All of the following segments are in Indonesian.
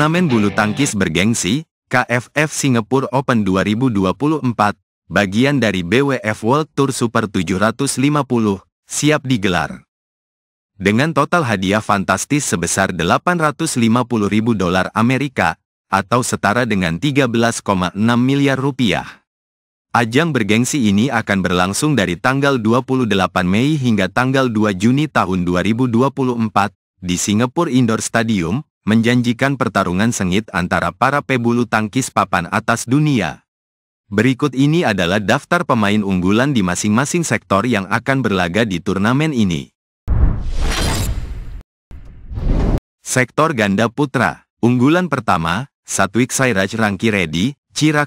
Turnamen bulu tangkis bergengsi, KFF Singapura Open 2024, bagian dari BWF World Tour Super 750, siap digelar. Dengan total hadiah fantastis sebesar 850.000 dolar Amerika, atau setara dengan 13,6 miliar rupiah. Ajang bergengsi ini akan berlangsung dari tanggal 28 Mei hingga tanggal 2 Juni tahun 2024, di Singapore Indoor Stadium, menjanjikan pertarungan sengit antara para pebulu tangkis papan atas dunia. Berikut ini adalah daftar pemain unggulan di masing-masing sektor yang akan berlaga di turnamen ini. Sektor ganda putra, unggulan pertama, Satwik Sairaj Rangki Reddy,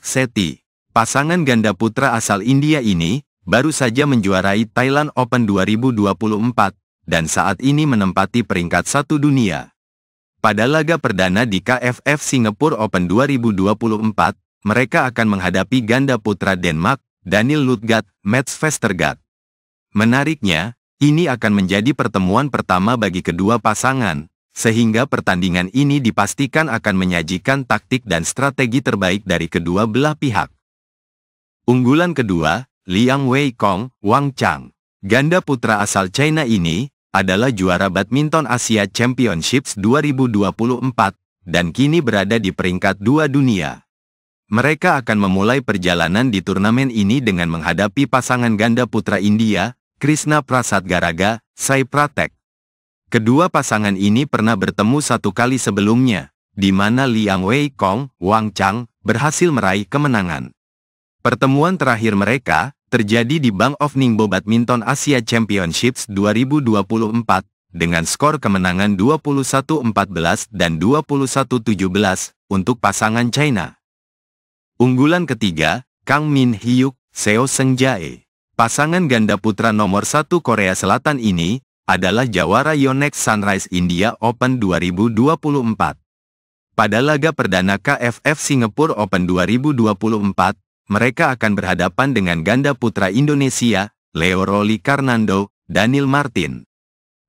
Seti. Pasangan ganda putra asal India ini baru saja menjuarai Thailand Open 2024 dan saat ini menempati peringkat satu dunia. Pada laga perdana di KFF Singapore Open 2024, mereka akan menghadapi ganda putra Denmark, Daniel Lutgat, Mats Vestergaard. Menariknya, ini akan menjadi pertemuan pertama bagi kedua pasangan, sehingga pertandingan ini dipastikan akan menyajikan taktik dan strategi terbaik dari kedua belah pihak. Unggulan kedua, Liang Wei Kong, Wang Chang. Ganda putra asal China ini, adalah juara badminton Asia Championships 2024 dan kini berada di peringkat dua dunia. Mereka akan memulai perjalanan di turnamen ini dengan menghadapi pasangan ganda putra India, Krishna Prasad Garaga, Sai Pratek. Kedua pasangan ini pernah bertemu satu kali sebelumnya, di mana Liang Wei Kong, Wang Chang, berhasil meraih kemenangan. Pertemuan terakhir mereka, terjadi di Bank of Ningbo Badminton Asia Championships 2024 dengan skor kemenangan 21-14 dan 21-17 untuk pasangan China. Unggulan ketiga, Kang Min Hyuk, Seo Seng Jae. Pasangan ganda putra nomor satu Korea Selatan ini adalah jawara Yonex Sunrise India Open 2024. Pada laga perdana KFF Singapore Open 2024, mereka akan berhadapan dengan ganda putra Indonesia, Leo Roli Karnando, Daniel Martin.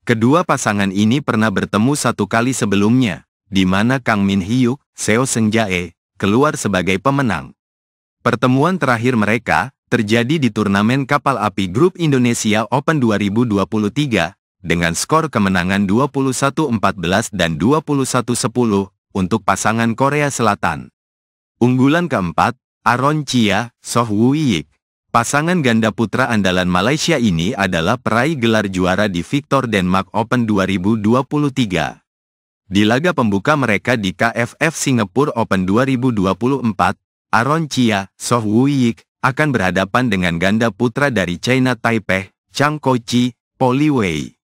Kedua pasangan ini pernah bertemu satu kali sebelumnya, di mana Kang Min Hyuk, Seo Seng Jae, keluar sebagai pemenang. Pertemuan terakhir mereka, terjadi di turnamen kapal api Grup Indonesia Open 2023, dengan skor kemenangan 21-14 dan 21-10 untuk pasangan Korea Selatan. Unggulan keempat, Aron Chia, Soh Wuyik. Pasangan ganda putra andalan Malaysia ini adalah peraih gelar juara di Victor Denmark Open 2023. Di laga pembuka mereka di KFF Singapore Open 2024, Aron Chia, Soh Wuyik, akan berhadapan dengan ganda putra dari China Taipei, Chang Kochi, Poli Wei.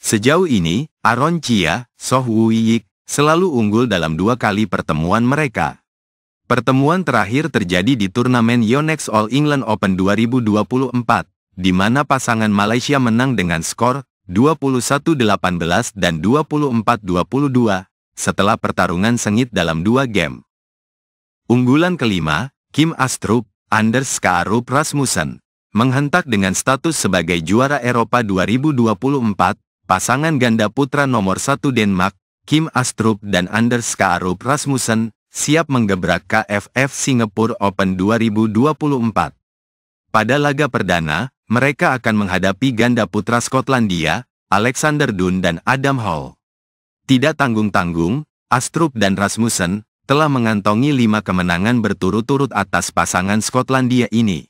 Sejauh ini, Aron Chia, Soh Wuyik, selalu unggul dalam dua kali pertemuan mereka. Pertemuan terakhir terjadi di turnamen Yonex All England Open 2024, di mana pasangan Malaysia menang dengan skor 21-18 dan 24-22, setelah pertarungan sengit dalam dua game. Unggulan kelima, Kim Astrup, Anders Kaarup Rasmussen, menghentak dengan status sebagai juara Eropa 2024, pasangan ganda putra nomor satu Denmark, Kim Astrup dan Anders Kaarup Rasmussen, siap menggebrak KFF Singapore Open 2024. Pada laga perdana, mereka akan menghadapi ganda putra Skotlandia, Alexander Dunn dan Adam Hall. Tidak tanggung-tanggung, Astrup dan Rasmussen telah mengantongi lima kemenangan berturut-turut atas pasangan Skotlandia ini.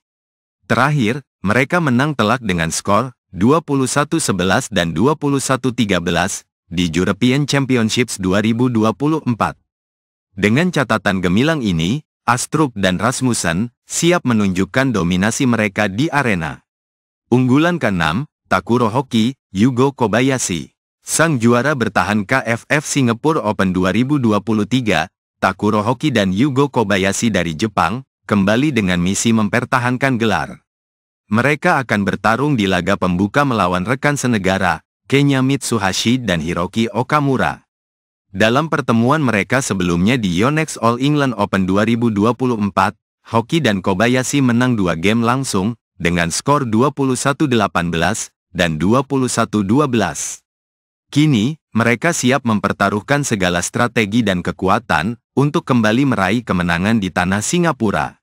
Terakhir, mereka menang telak dengan skor 21-11 dan 21-13 di European Championships 2024. Dengan catatan gemilang ini, Astrup dan Rasmussen siap menunjukkan dominasi mereka di arena. Unggulan ke-6, Takuro Hoki, Yugo Kobayashi. Sang juara bertahan KFF Singapore Open 2023, Takuro Hoki dan Yugo Kobayashi dari Jepang, kembali dengan misi mempertahankan gelar. Mereka akan bertarung di laga pembuka melawan rekan senegara, Kenya Mitsuhashi dan Hiroki Okamura. Dalam pertemuan mereka sebelumnya di Yonex All England Open 2024, Hoki dan Kobayashi menang dua game langsung, dengan skor 21-18 dan 21-12. Kini, mereka siap mempertaruhkan segala strategi dan kekuatan untuk kembali meraih kemenangan di tanah Singapura.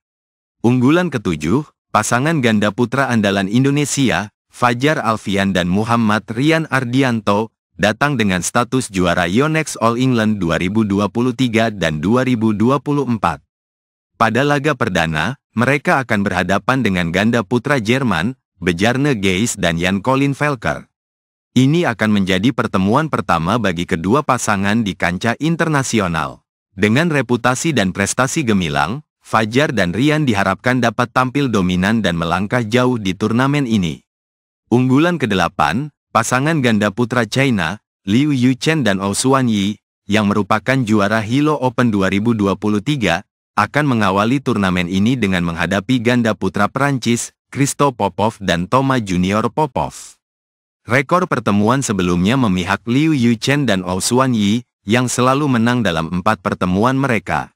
Unggulan ketujuh, pasangan ganda putra andalan Indonesia, Fajar Alfian dan Muhammad Rian Ardianto, datang dengan status juara Yonex All England 2023 dan 2024. Pada laga perdana, mereka akan berhadapan dengan ganda putra Jerman, Bejarne Geis dan Jan Colin Velker. Ini akan menjadi pertemuan pertama bagi kedua pasangan di kancah internasional. Dengan reputasi dan prestasi gemilang, Fajar dan Rian diharapkan dapat tampil dominan dan melangkah jauh di turnamen ini. Unggulan kedelapan. Pasangan ganda putra China, Liu Yuchen dan Ou Xuan Yi, yang merupakan juara Hilo Open 2023, akan mengawali turnamen ini dengan menghadapi ganda putra Perancis Christo Popov dan Thomas Junior Popov. Rekor pertemuan sebelumnya memihak Liu Yuchen dan Ou Xuan Yi, yang selalu menang dalam empat pertemuan mereka.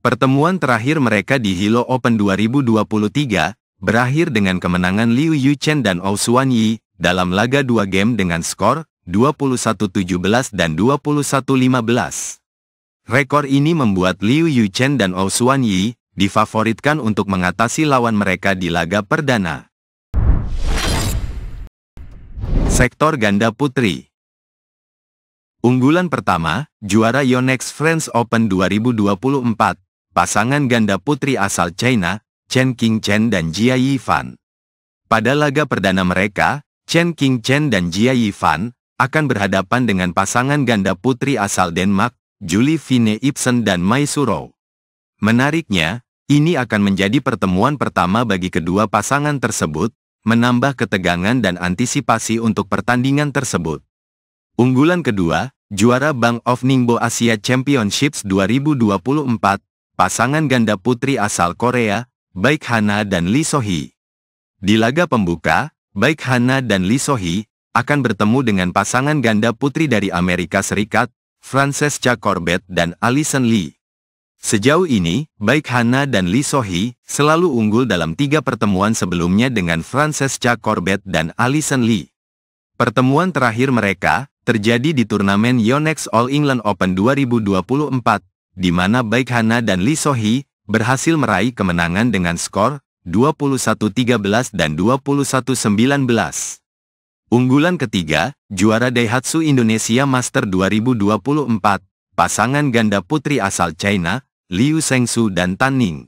Pertemuan terakhir mereka di Hilo Open 2023 berakhir dengan kemenangan Liu Yuchen dan Ou Xuan Yi dalam laga dua game dengan skor 21-17 dan 21-15. Rekor ini membuat Liu Yuchen dan Ou Xuan Yi difavoritkan untuk mengatasi lawan mereka di laga perdana. Sektor ganda putri Unggulan pertama, juara Yonex Friends Open 2024, pasangan ganda putri asal China, Chen Qingchen dan Jia Yifan. Pada laga perdana mereka, Chen King Chen dan Jia Yifan akan berhadapan dengan pasangan ganda putri asal Denmark, Julie Fine Ibsen dan Mai Suro. Menariknya, ini akan menjadi pertemuan pertama bagi kedua pasangan tersebut, menambah ketegangan dan antisipasi untuk pertandingan tersebut. Unggulan kedua, juara Bank of Ningbo Asia Championships 2024, pasangan ganda putri asal Korea, Baik Hana dan Lee Sohee. Di laga pembuka, baik Hana dan Lee Sohi, akan bertemu dengan pasangan ganda putri dari Amerika Serikat, Francesca Corbett dan Alison Lee. Sejauh ini, baik Hana dan Lee Sohi selalu unggul dalam tiga pertemuan sebelumnya dengan Francesca Corbett dan Alison Lee. Pertemuan terakhir mereka terjadi di turnamen Yonex All England Open 2024, di mana baik Hana dan Lee Sohi berhasil meraih kemenangan dengan skor 21 dan 21 Unggulan ketiga, juara Daihatsu Indonesia Master 2024, pasangan ganda putri asal China, Liu Shengsu dan Tan Ning.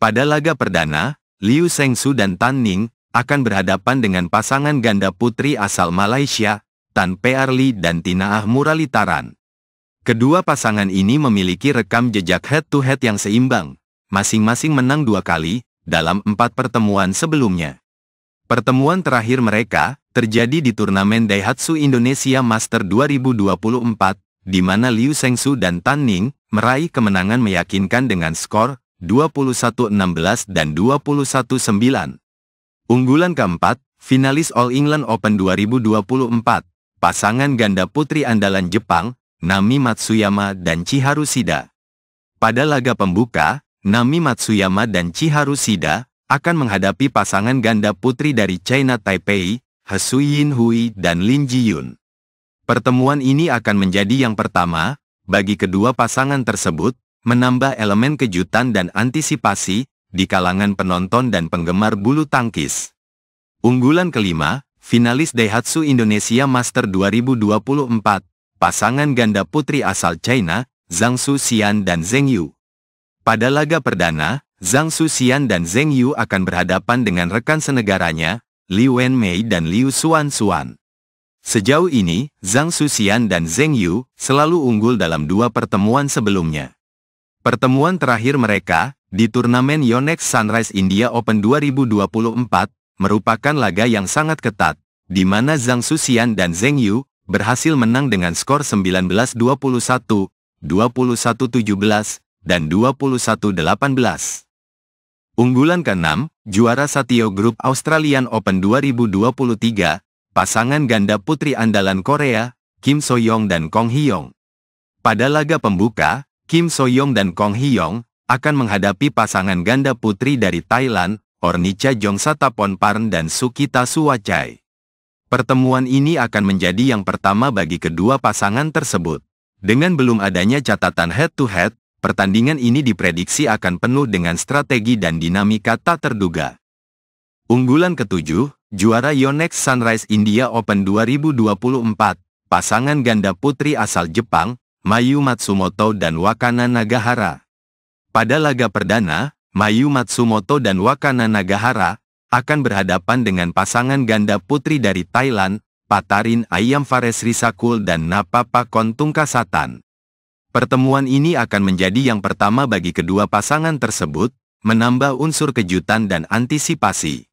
Pada laga perdana, Liu Shengsu dan Tan Ning akan berhadapan dengan pasangan ganda putri asal Malaysia, Tan Pearli dan Tina ah Taran. Kedua pasangan ini memiliki rekam jejak head-to-head -head yang seimbang, masing-masing menang dua kali, dalam empat pertemuan sebelumnya. Pertemuan terakhir mereka terjadi di turnamen Daihatsu Indonesia Master 2024, di mana Liu Sengsu dan Tan Ning meraih kemenangan meyakinkan dengan skor 21-16 dan 21-9. Unggulan keempat, finalis All England Open 2024, pasangan ganda putri andalan Jepang, Nami Matsuyama dan Chiharu Sida. Pada laga pembuka, Nami Matsuyama dan Chiharu Sida akan menghadapi pasangan ganda putri dari China Taipei, He Yin Hui dan Lin Ji Yun. Pertemuan ini akan menjadi yang pertama, bagi kedua pasangan tersebut, menambah elemen kejutan dan antisipasi, di kalangan penonton dan penggemar bulu tangkis. Unggulan kelima, finalis Daihatsu Indonesia Master 2024, pasangan ganda putri asal China, Zhang Su Xian dan Zheng Yu. Pada laga perdana, Zhang Xuxian dan Zheng Yu akan berhadapan dengan rekan senegaranya, Li Wenmei dan Liu Xuan Xuan. Sejauh ini, Zhang Xuxian dan Zheng Yu selalu unggul dalam dua pertemuan sebelumnya. Pertemuan terakhir mereka, di turnamen Yonex Sunrise India Open 2024, merupakan laga yang sangat ketat, di mana Zhang Xuxian dan Zheng Yu berhasil menang dengan skor 19-21, 21-17, dan 21-18. Unggulan ke-6, juara Satio Group Australian Open 2023, pasangan ganda putri andalan Korea, Kim So-yong dan Kong Hyong. Pada laga pembuka, Kim So-yong dan Kong Hyong akan menghadapi pasangan ganda putri dari Thailand, Ornicha Jongsatapon Parn dan Sukita Suwachai. Pertemuan ini akan menjadi yang pertama bagi kedua pasangan tersebut. Dengan belum adanya catatan head-to-head, -head, pertandingan ini diprediksi akan penuh dengan strategi dan dinamika tak terduga. Unggulan ketujuh, juara Yonex Sunrise India Open 2024, pasangan ganda putri asal Jepang, Mayu Matsumoto dan Wakana Nagahara. Pada laga perdana, Mayu Matsumoto dan Wakana Nagahara akan berhadapan dengan pasangan ganda putri dari Thailand, Patarin Ayam Fares Risakul dan Napapa Kontungkasatan. Pertemuan ini akan menjadi yang pertama bagi kedua pasangan tersebut, menambah unsur kejutan dan antisipasi.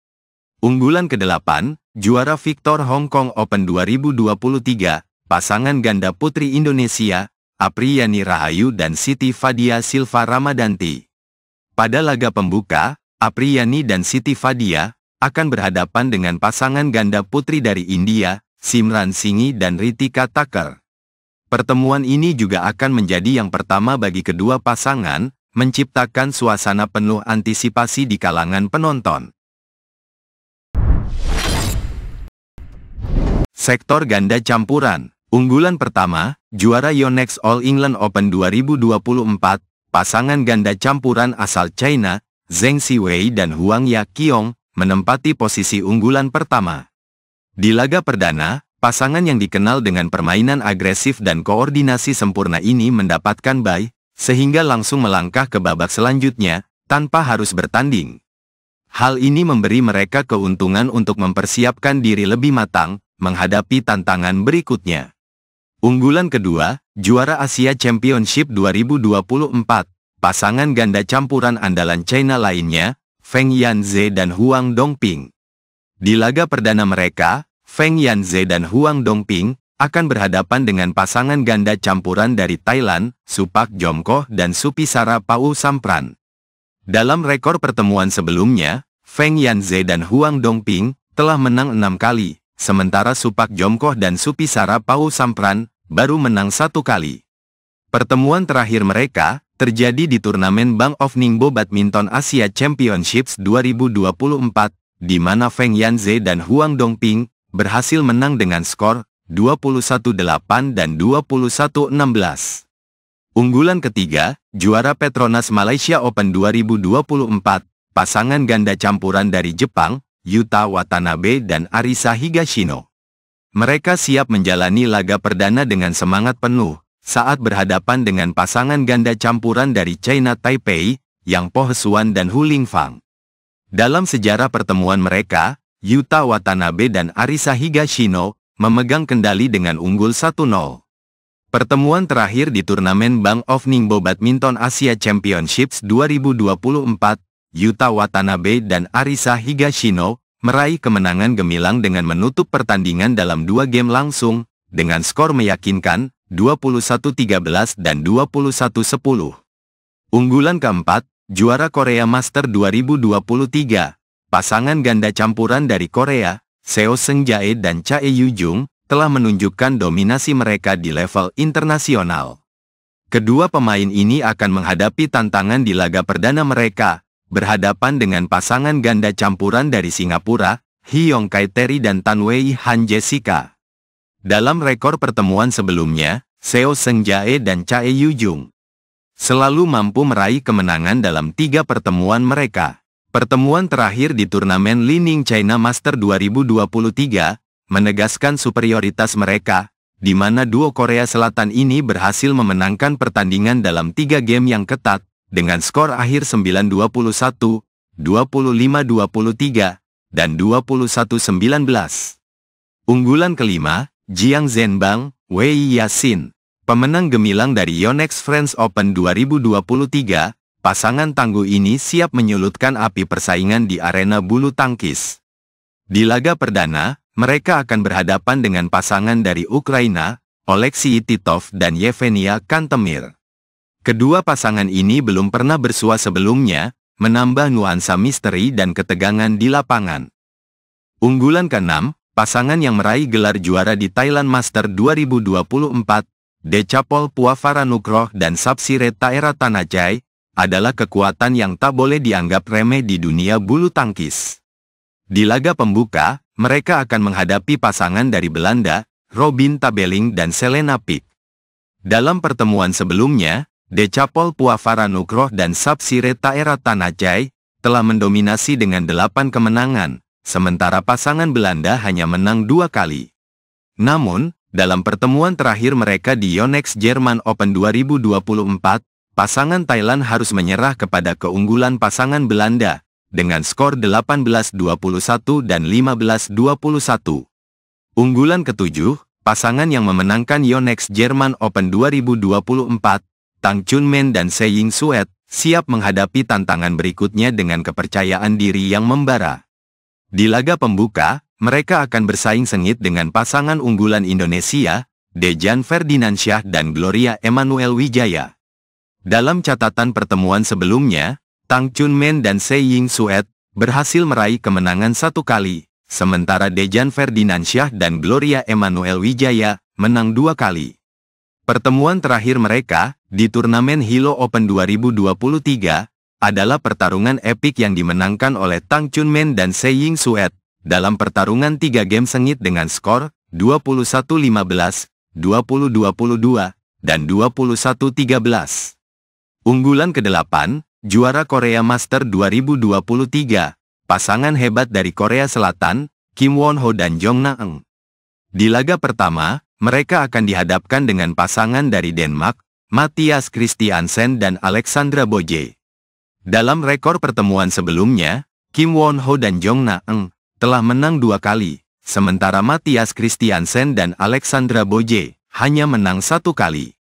Unggulan ke-8, juara Victor Hong Kong Open 2023, pasangan ganda putri Indonesia, Apriyani Rahayu dan Siti Fadia Silva Ramadanti. Pada laga pembuka, Apriyani dan Siti Fadia akan berhadapan dengan pasangan ganda putri dari India, Simran Singhi dan Ritika Thakur. Pertemuan ini juga akan menjadi yang pertama bagi kedua pasangan, menciptakan suasana penuh antisipasi di kalangan penonton. Sektor ganda campuran Unggulan pertama, juara Yonex All England Open 2024, pasangan ganda campuran asal China, Zheng Siwei dan Huang Ya Qiong, menempati posisi unggulan pertama. Di laga perdana, Pasangan yang dikenal dengan permainan agresif dan koordinasi sempurna ini mendapatkan bye, sehingga langsung melangkah ke babak selanjutnya, tanpa harus bertanding. Hal ini memberi mereka keuntungan untuk mempersiapkan diri lebih matang, menghadapi tantangan berikutnya. Unggulan kedua, juara Asia Championship 2024, pasangan ganda campuran andalan China lainnya, Feng Yanze dan Huang Dongping. Di laga perdana mereka, Feng Yanze dan Huang Dongping, akan berhadapan dengan pasangan ganda campuran dari Thailand, Supak Jomkoh dan Supisara Pau Sampran. Dalam rekor pertemuan sebelumnya, Feng Yanze dan Huang Dongping telah menang enam kali, sementara Supak Jomkoh dan Supisara Pau Sampran baru menang satu kali. Pertemuan terakhir mereka terjadi di turnamen Bank of Ningbo Badminton Asia Championships 2024, di mana Feng Yanze dan Huang Dongping berhasil menang dengan skor 21-8 dan 21-16. Unggulan ketiga, juara Petronas Malaysia Open 2024, pasangan ganda campuran dari Jepang, Yuta Watanabe dan Arisa Higashino. Mereka siap menjalani laga perdana dengan semangat penuh saat berhadapan dengan pasangan ganda campuran dari China Taipei, Yang Po Hsuan dan Hu Lingfang. Dalam sejarah pertemuan mereka, Yuta Watanabe dan Arisa Higashino, memegang kendali dengan unggul 1-0. Pertemuan terakhir di turnamen Bank of Ningbo Badminton Asia Championships 2024, Yuta Watanabe dan Arisa Higashino meraih kemenangan gemilang dengan menutup pertandingan dalam dua game langsung, dengan skor meyakinkan 21-13 dan 21-10. Unggulan keempat, juara Korea Master 2023, pasangan ganda campuran dari Korea, Seo Seung Jae dan Chae Yu Jung, telah menunjukkan dominasi mereka di level internasional. Kedua pemain ini akan menghadapi tantangan di laga perdana mereka, berhadapan dengan pasangan ganda campuran dari Singapura, Hyong Kai Terry dan Tan Wei Han Jessica. Dalam rekor pertemuan sebelumnya, Seo Seung Jae dan Chae Yu Jung selalu mampu meraih kemenangan dalam tiga pertemuan mereka. Pertemuan terakhir di turnamen Lining China Master 2023 menegaskan superioritas mereka, di mana duo Korea Selatan ini berhasil memenangkan pertandingan dalam tiga game yang ketat, dengan skor akhir 9-21, 25-23, dan 21-19. Unggulan kelima, Jiang Zhenbang Wei Yasin, pemenang gemilang dari Yonex Friends Open 2023, pasangan tangguh ini siap menyulutkan api persaingan di arena bulu tangkis. Di laga perdana, mereka akan berhadapan dengan pasangan dari Ukraina, Oleksii Titov dan Yevgenia Kantemir. Kedua pasangan ini belum pernah bersua sebelumnya, menambah nuansa misteri dan ketegangan di lapangan. Unggulan ke-6, pasangan yang meraih gelar juara di Thailand Master 2024, Decapol Puafaranukroh dan Sapsire Taera Tanajai, adalah kekuatan yang tak boleh dianggap remeh di dunia bulu tangkis. Di laga pembuka, mereka akan menghadapi pasangan dari Belanda, Robin Tabeling dan Selena Pick. Dalam pertemuan sebelumnya, De Decapol Puafara Nugroh dan Sapsire Taera Tanajai telah mendominasi dengan delapan kemenangan, sementara pasangan Belanda hanya menang dua kali. Namun, dalam pertemuan terakhir mereka di Yonex Jerman Open 2024, pasangan Thailand harus menyerah kepada keunggulan pasangan Belanda dengan skor 18-21 dan 15-21. Unggulan ketujuh, pasangan yang memenangkan Yonex Jerman Open 2024, Tang Chunmen dan Seying Suet, siap menghadapi tantangan berikutnya dengan kepercayaan diri yang membara. Di laga pembuka, mereka akan bersaing sengit dengan pasangan unggulan Indonesia, Dejan Ferdinand Syah dan Gloria Emanuel Wijaya. Dalam catatan pertemuan sebelumnya, Tang Chunmen dan Se Ying Suet berhasil meraih kemenangan satu kali, sementara Dejan Ferdinand Syah dan Gloria Emmanuel Wijaya menang dua kali. Pertemuan terakhir mereka di turnamen Hilo Open 2023 adalah pertarungan epik yang dimenangkan oleh Tang Chunmen dan Se Ying Suet dalam pertarungan tiga game sengit dengan skor 21-15, 20-22, dan 21-13. Unggulan ke-8, juara Korea Master 2023, pasangan hebat dari Korea Selatan, Kim Won Ho dan Jong Na Eng. Di laga pertama, mereka akan dihadapkan dengan pasangan dari Denmark, Matthias Christiansen dan Alexandra Boje. Dalam rekor pertemuan sebelumnya, Kim Won Ho dan Jong Na Eng telah menang dua kali, sementara Matthias Christiansen dan Alexandra Boje hanya menang satu kali.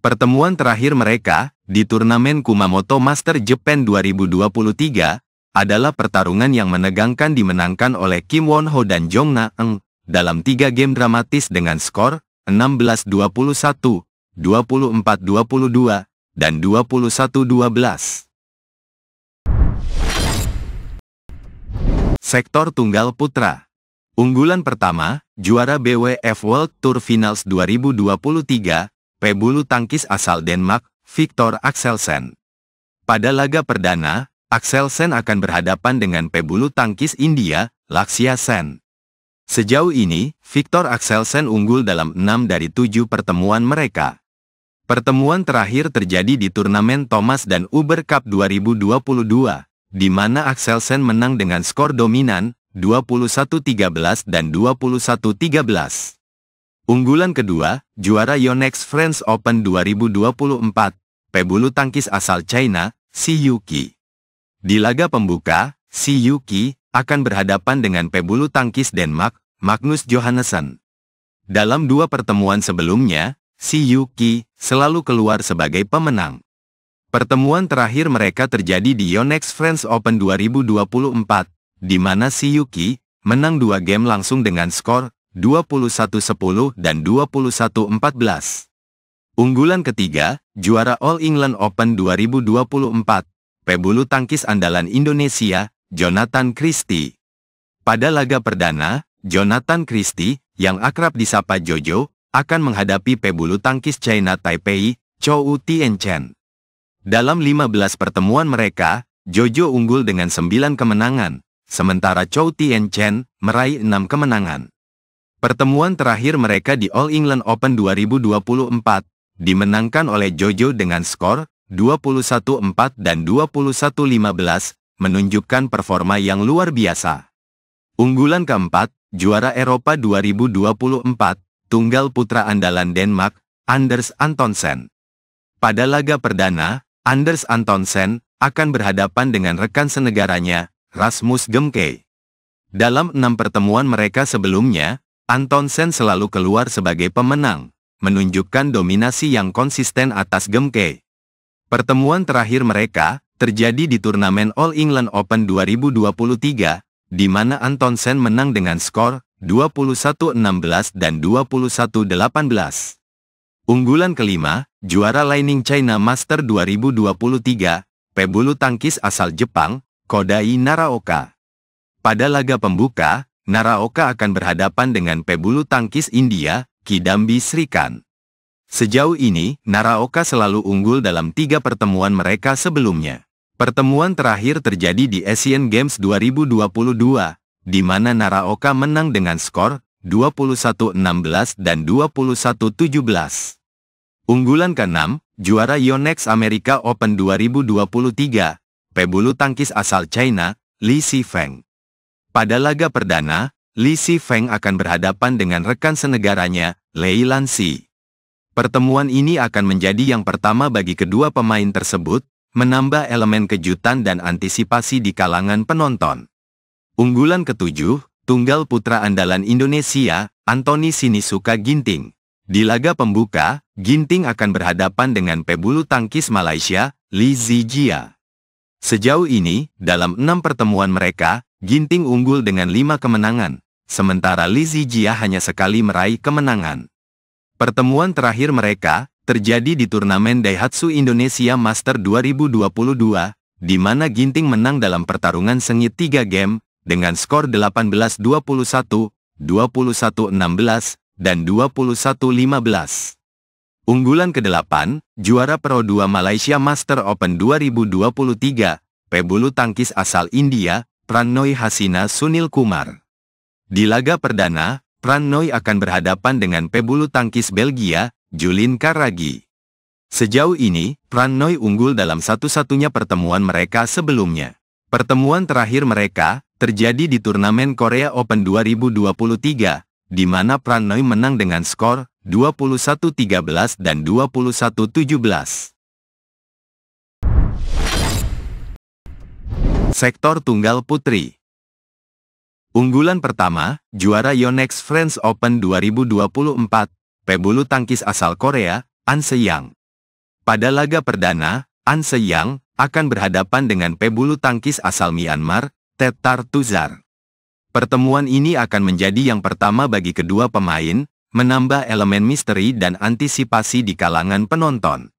Pertemuan terakhir mereka, di turnamen Kumamoto Master Japan 2023 adalah pertarungan yang menegangkan dimenangkan oleh Kim Won Ho dan Jong Na Eng dalam tiga game dramatis dengan skor 16-21, 24-22, dan 21-12. Sektor Tunggal Putra Unggulan pertama, juara BWF World Tour Finals 2023, pebulu tangkis asal Denmark, Victor Axelsen. Pada laga perdana, Axelsen akan berhadapan dengan pebulu tangkis India, Lakshya Sen. Sejauh ini, Victor Axelsen unggul dalam 6 dari 7 pertemuan mereka. Pertemuan terakhir terjadi di turnamen Thomas dan Uber Cup 2022, di mana Axelsen menang dengan skor dominan 21-13 dan 21-13. Unggulan kedua, juara Yonex Friends Open 2024, pebulu tangkis asal China, Si Yuki. Di laga pembuka, Si Yuki akan berhadapan dengan pebulu tangkis Denmark, Magnus Johansen. Dalam dua pertemuan sebelumnya, Si Yuki selalu keluar sebagai pemenang. Pertemuan terakhir mereka terjadi di Yonex Friends Open 2024, di mana Si Yuki menang dua game langsung dengan skor 21-10 dan 21-14. Unggulan ketiga, juara All England Open 2024, pebulu tangkis andalan Indonesia, Jonathan Christie. Pada laga perdana, Jonathan Christie, yang akrab disapa Jojo, akan menghadapi pebulu tangkis China Taipei, Chou Tianchen. Dalam 15 pertemuan mereka, Jojo unggul dengan 9 kemenangan, sementara Chou Tianchen meraih 6 kemenangan. Pertemuan terakhir mereka di All England Open 2024 dimenangkan oleh Jojo dengan skor 21-4 dan 21-15, menunjukkan performa yang luar biasa. Unggulan keempat, juara Eropa 2024, tunggal putra andalan Denmark, Anders Antonsen. Pada laga perdana, Anders Antonsen akan berhadapan dengan rekan senegaranya, Rasmus Gemke. Dalam enam pertemuan mereka sebelumnya, Sen selalu keluar sebagai pemenang, menunjukkan dominasi yang konsisten atas Gemke. Pertemuan terakhir mereka terjadi di turnamen All England Open 2023, di mana Sen menang dengan skor 21-16 dan 21-18. Unggulan kelima, juara Lining China Master 2023, pebulu tangkis asal Jepang, Kodai Naraoka. Pada laga pembuka, Naraoka akan berhadapan dengan pebulu tangkis India, Kidambi Srikan. Sejauh ini, Naraoka selalu unggul dalam tiga pertemuan mereka sebelumnya. Pertemuan terakhir terjadi di Asian Games 2022, di mana Naraoka menang dengan skor 21-16 dan 21-17. Unggulan ke-6, juara Yonex America Open 2023, pebulu tangkis asal China, Li Feng. Pada laga perdana, Li Feng akan berhadapan dengan rekan senegaranya, Lei Lan Si. Pertemuan ini akan menjadi yang pertama bagi kedua pemain tersebut, menambah elemen kejutan dan antisipasi di kalangan penonton. Unggulan ketujuh, tunggal putra andalan Indonesia, Anthony Sinisuka Ginting. Di laga pembuka, Ginting akan berhadapan dengan pebulu tangkis Malaysia, Li Zijia. Sejauh ini, dalam enam pertemuan mereka, Ginting unggul dengan lima kemenangan, sementara Lizzie Jia hanya sekali meraih kemenangan. Pertemuan terakhir mereka terjadi di turnamen Daihatsu Indonesia Master 2022, di mana Ginting menang dalam pertarungan sengit tiga game dengan skor 18-21, 21-16, dan 21-15. Unggulan ke-8, juara Pro 2 Malaysia Master Open 2023, pebulu tangkis asal India, Pranoy Hasina Sunil Kumar. Di laga perdana, Pranoy akan berhadapan dengan pebulu tangkis Belgia, Julin Karagi. Sejauh ini, Pranoy unggul dalam satu-satunya pertemuan mereka sebelumnya. Pertemuan terakhir mereka terjadi di turnamen Korea Open 2023, di mana Pranoy menang dengan skor 21-13 dan 21-17. Sektor Tunggal Putri Unggulan pertama, juara Yonex Friends Open 2024, pebulu tangkis asal Korea, An Se-yang. Pada laga perdana, An Se-yang akan berhadapan dengan pebulu tangkis asal Myanmar, Tetar Tuzar. Pertemuan ini akan menjadi yang pertama bagi kedua pemain, menambah elemen misteri dan antisipasi di kalangan penonton.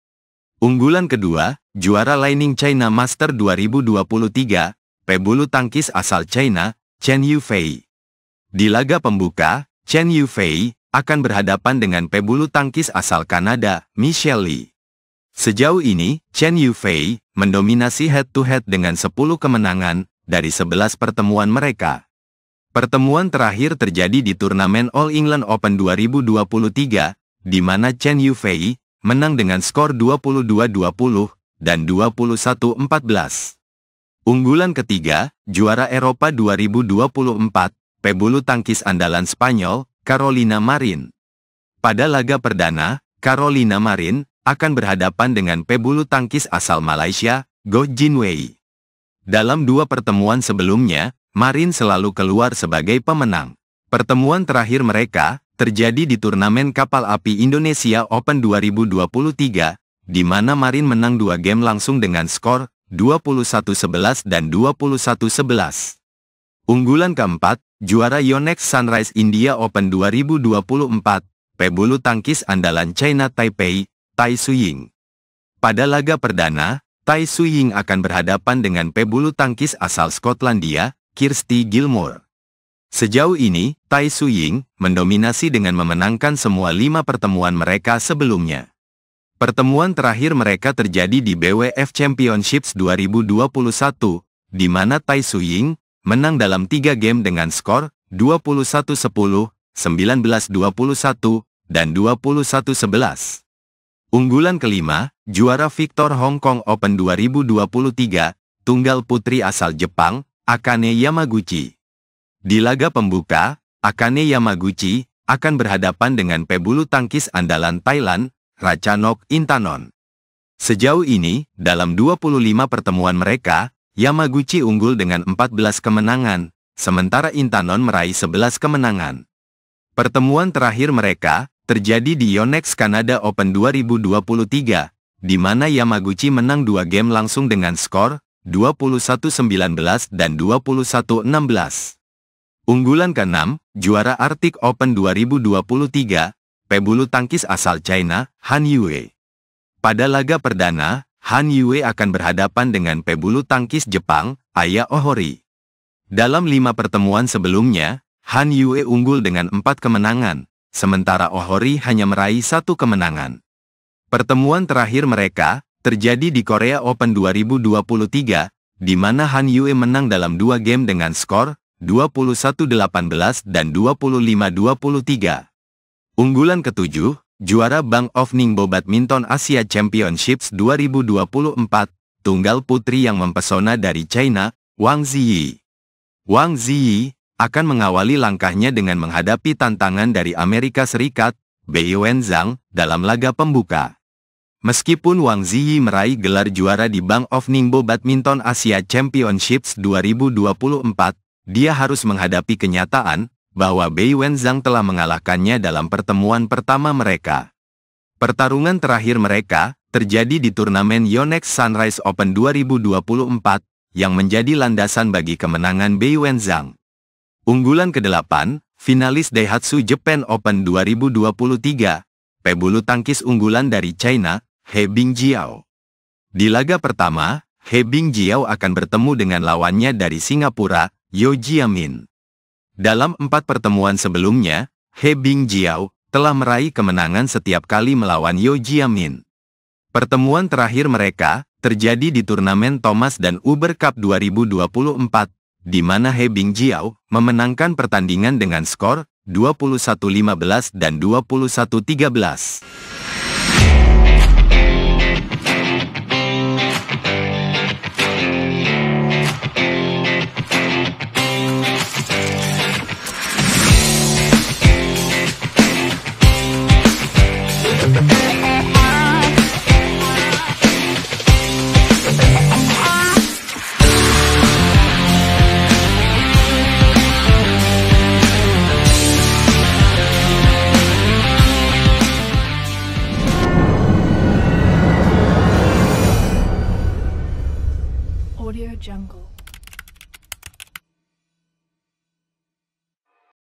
Unggulan kedua, juara Lining China Master 2023, pebulu tangkis asal China, Chen Yufei. Di laga pembuka, Chen Yufei akan berhadapan dengan pebulu tangkis asal Kanada, Michelle Lee. Sejauh ini, Chen Yufei mendominasi head-to-head -head dengan 10 kemenangan dari 11 pertemuan mereka. Pertemuan terakhir terjadi di turnamen All England Open 2023, di mana Chen Yufei menang dengan skor 22-20 dan 21-14. Unggulan ketiga, juara Eropa 2024, pebulu tangkis andalan Spanyol, Carolina Marin. Pada laga perdana, Carolina Marin akan berhadapan dengan pebulu tangkis asal Malaysia, Goh Jin Wei. Dalam dua pertemuan sebelumnya, Marin selalu keluar sebagai pemenang. Pertemuan terakhir mereka, terjadi di turnamen kapal api Indonesia Open 2023, di mana Marin menang dua game langsung dengan skor 21-11 dan 21-11. Unggulan keempat, juara Yonex Sunrise India Open 2024, pebulu tangkis andalan China Taipei, Tai Su Ying. Pada laga perdana, Tai Su Ying akan berhadapan dengan pebulu tangkis asal Skotlandia, Kirsty Gilmore. Sejauh ini, Tai Su Ying mendominasi dengan memenangkan semua lima pertemuan mereka sebelumnya. Pertemuan terakhir mereka terjadi di BWF Championships 2021, di mana Tai Su Ying menang dalam tiga game dengan skor 21-10, 19-21, dan 21-11. Unggulan kelima, juara Victor Hong Kong Open 2023, tunggal putri asal Jepang, Akane Yamaguchi. Di laga pembuka, Akane Yamaguchi akan berhadapan dengan pebulu tangkis andalan Thailand, Rachanok Intanon. Sejauh ini, dalam 25 pertemuan mereka, Yamaguchi unggul dengan 14 kemenangan, sementara Intanon meraih 11 kemenangan. Pertemuan terakhir mereka terjadi di Yonex Canada Open 2023, di mana Yamaguchi menang dua game langsung dengan skor 21-19 dan 21-16. Unggulan ke-6, juara Arctic Open 2023, pebulu tangkis asal China, Han Yue. Pada laga perdana, Han Yue akan berhadapan dengan pebulu tangkis Jepang, Aya Ohori. Dalam lima pertemuan sebelumnya, Han Yue unggul dengan empat kemenangan, sementara Ohori hanya meraih satu kemenangan. Pertemuan terakhir mereka terjadi di Korea Open 2023, di mana Han Yue menang dalam dua game dengan skor 21-18 dan 25-23. Unggulan ketujuh, juara Bank of Ningbo Badminton Asia Championships 2024, tunggal putri yang mempesona dari China, Wang Ziyi. Wang Ziyi akan mengawali langkahnya dengan menghadapi tantangan dari Amerika Serikat, Bei Zhang, dalam laga pembuka. Meskipun Wang Ziyi meraih gelar juara di Bank of Ningbo Badminton Asia Championships 2024, dia harus menghadapi kenyataan bahwa Bei Wenzhang telah mengalahkannya dalam pertemuan pertama mereka. Pertarungan terakhir mereka terjadi di turnamen Yonex Sunrise Open 2024 yang menjadi landasan bagi kemenangan Bei Wenzhang. Unggulan ke-8, finalis Daihatsu Japan Open 2023, pebulu tangkis unggulan dari China, He Bingjiao. Di laga pertama, He Bingjiao akan bertemu dengan lawannya dari Singapura, Yo Jiamin. Dalam empat pertemuan sebelumnya, He Bing Jiao telah meraih kemenangan setiap kali melawan Yo Jiamin. Pertemuan terakhir mereka terjadi di turnamen Thomas dan Uber Cup 2024, di mana He Bing Jiao memenangkan pertandingan dengan skor 21-15 dan 21-13.